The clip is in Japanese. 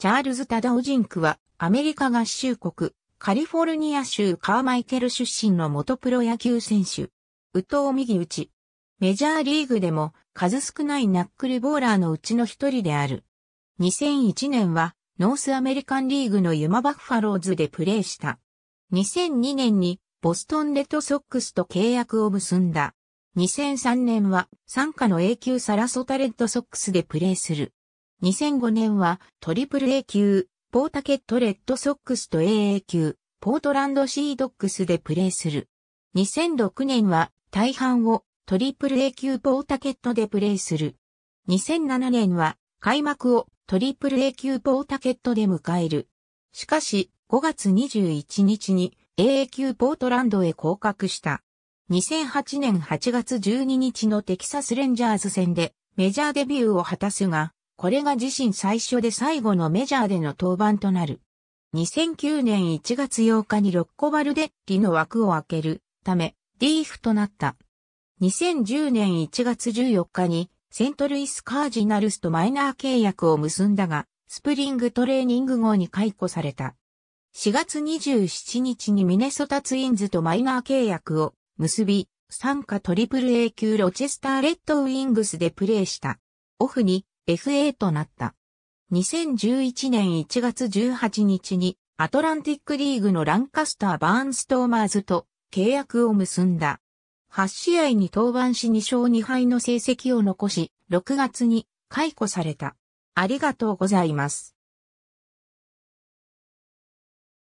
チャールズ・タダオジンクは、アメリカ合衆国、カリフォルニア州カーマイケル出身の元プロ野球選手。右投右打ち。メジャーリーグでも数少ないナックルボーラーのうちの一人である。2001年は、ノースアメリカンリーグのユマ・バッファローズでプレーした。2002年に、ボストン・レッドソックスと契約を結んだ。2003年は、参加の永久サラソタレッドソックスでプレーする。2005年はトリプル A 級、ポータケットレッドソックスと AA 級、ポートランドシードックスでプレーする。2006年は大半をトリプル A 級ポータケットでプレーする。2007年は開幕をトリプル A 級ポータケットで迎える。しかし5月21日に AA 級ポートランドへ降格した。2008年8月12日のテキサスレンジャーズ戦でメジャーデビューを果たすが、これが自身最初で最後のメジャーでの登板となる。2009年1月8日にロッコバルデッリの枠を開けるため、リーフとなった。2010年1月14日にセントルイスカージナルスとマイナー契約を結んだが、スプリングトレーニング後に解雇された。4月27日にミネソタツインズとマイナー契約を結び、参加トリプル A 級ロチェスターレッドウィングスでプレーした。オフに FA となった。2011年1月18日にアトランティックリーグのランカスター・バーンストーマーズと契約を結んだ。8試合に登板し2勝2敗の成績を残し、6月に解雇された。ありがとうございます。